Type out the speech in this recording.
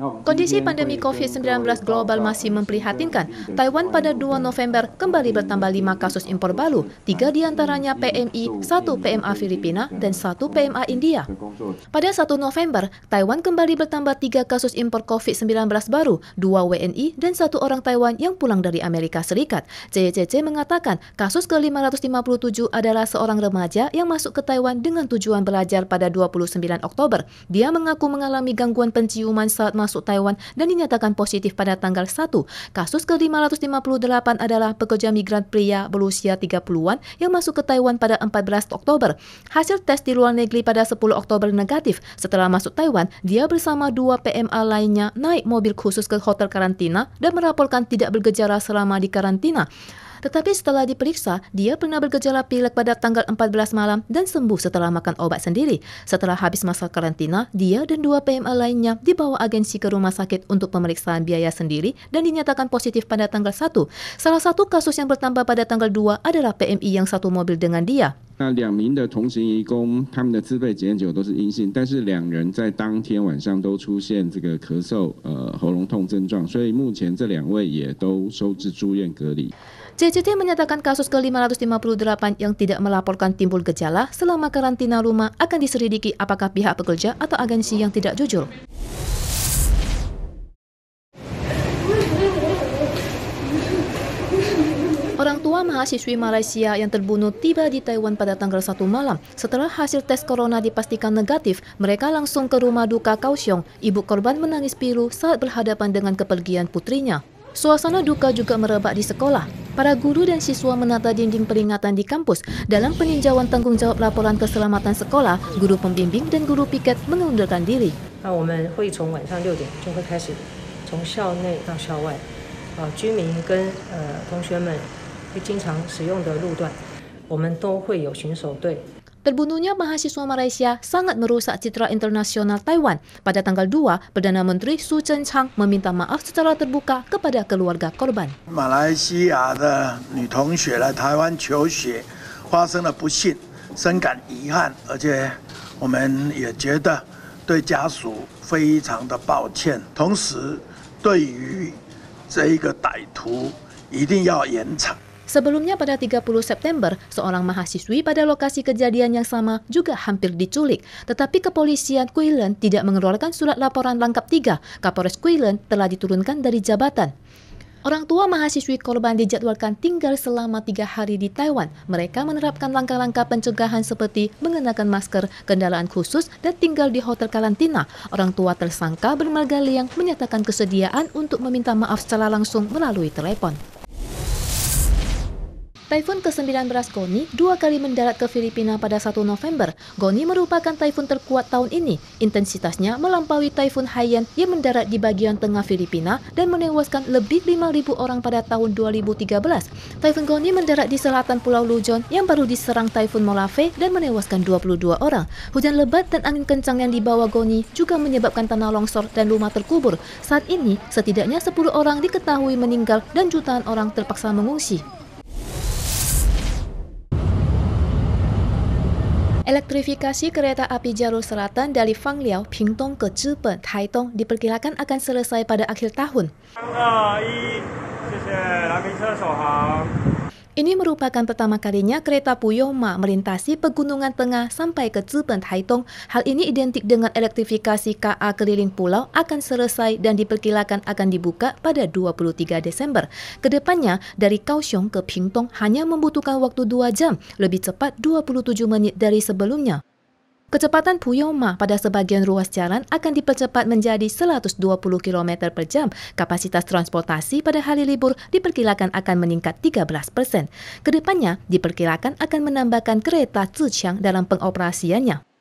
Oh, Kondisi pandemi COVID-19 global masih memprihatinkan. Taiwan pada 2 November kembali bertambah 5 kasus impor baru, 3 diantaranya PMI, 1 PMA Filipina, dan 1 PMA India. Pada 1 November, Taiwan kembali bertambah 3 kasus impor COVID-19 baru, 2 WNI, dan 1 orang Taiwan yang pulang dari Amerika Serikat. CCC e mengatakan kasus ke-557 adalah seorang remaja yang masuk ke Taiwan dengan tujuan belajar pada 29 Oktober. Dia mengaku mengalami gangguan penciuman saat masuk Taiwan dan dinyatakan positif pada tanggal 1. Kasus ke-558 adalah pekerja migran pria berusia 30-an yang masuk ke Taiwan pada 14 Oktober. Hasil tes di luar negeri pada 10 Oktober negatif. Setelah masuk Taiwan, dia bersama dua PMA lainnya naik mobil khusus ke hotel karantina dan melaporkan tidak bergejala selama di karantina. Tetapi setelah diperiksa, dia pernah bergejala pilek pada tanggal 14 malam dan sembuh setelah makan obat sendiri. Setelah habis masa karantina, dia dan dua PMA lainnya dibawa agensi ke rumah sakit untuk pemeriksaan biaya sendiri dan dinyatakan positif pada tanggal 1. Salah satu kasus yang bertambah pada tanggal 2 adalah PMI yang satu mobil dengan dia. 那两名的同行员工，他们的自备检验结果都是阴性，但是两人在当天晚上都出现这个咳嗽、呃喉咙痛症状，所以目前这两位也都收治住院隔离。JCT menyatakan kasus ke 558 yang tidak melaporkan timbul gejala selama karantina r u m a h akan diselidiki apakah pihak pekerja atau agensi yang tidak jujur. Orang tua mahasiswi Malaysia yang terbunuh tiba di Taiwan pada tanggal 1 malam. Setelah hasil tes corona dipastikan negatif, mereka langsung ke rumah duka Kaohsiung. Ibu korban menangis pilu saat berhadapan dengan kepergian putrinya. Suasana duka juga merebak di sekolah. Para guru dan siswa menata dinding peringatan di kampus. Dalam peninjauan tanggung jawab laporan keselamatan sekolah, guru pembimbing dan guru piket mengundurkan diri. akan 那我们会从晚上六点就会开始，从校内到校外，呃，居民跟呃同学们会经常使用的路段，我们都会有巡守队。被毒杀的马来西亚学生，非常破坏国际形象。台湾。在2月，前，马来西亚的女同学来台湾求学，发生了不幸，深感遗憾，而且我们也觉得对家属非常的抱歉。同时，对于这一个歹徒，一定要严惩。Sebelumnya pada 30 September, seorang mahasiswi pada lokasi kejadian yang sama juga hampir diculik. Tetapi kepolisian Quillen tidak mengeluarkan surat laporan lengkap tiga. Kapolres Quillen telah diturunkan dari jabatan. Orang tua mahasiswi korban dijadwalkan tinggal selama tiga hari di Taiwan. Mereka menerapkan langkah-langkah pencegahan seperti mengenakan masker, kendaraan khusus, dan tinggal di hotel karantina. Orang tua tersangka bermarga liang menyatakan kesediaan untuk meminta maaf secara langsung melalui telepon. Taifun ke-19 Goni dua kali mendarat ke Filipina pada 1 November. Goni merupakan taifun terkuat tahun ini. Intensitasnya melampaui taifun Haiyan yang mendarat di bagian tengah Filipina dan menewaskan lebih 5.000 orang pada tahun 2013. Taifun Goni mendarat di selatan Pulau Lujon yang baru diserang taifun Molave dan menewaskan 22 orang. Hujan lebat dan angin kencang yang dibawa Goni juga menyebabkan tanah longsor dan rumah terkubur. Saat ini, setidaknya 10 orang diketahui meninggal dan jutaan orang terpaksa mengungsi. Elektrifikasi kereta api jalur selatan dari Fangliao, Pingtung ke Zhiben, Taitung diperkirakan akan selesai pada akhir tahun. Ini merupakan pertama kalinya kereta Puyoma melintasi Pegunungan Tengah sampai ke Hai Taitung. Hal ini identik dengan elektrifikasi KA keliling pulau akan selesai dan diperkirakan akan dibuka pada 23 Desember. Kedepannya, dari Kaohsiung ke Pingtung hanya membutuhkan waktu 2 jam, lebih cepat 27 menit dari sebelumnya. Kecepatan Puyoma pada sebagian ruas jalan akan dipercepat menjadi 120 km per jam. Kapasitas transportasi pada hari libur diperkirakan akan meningkat 13 persen. Kedepannya diperkirakan akan menambahkan kereta Zhejiang dalam pengoperasiannya.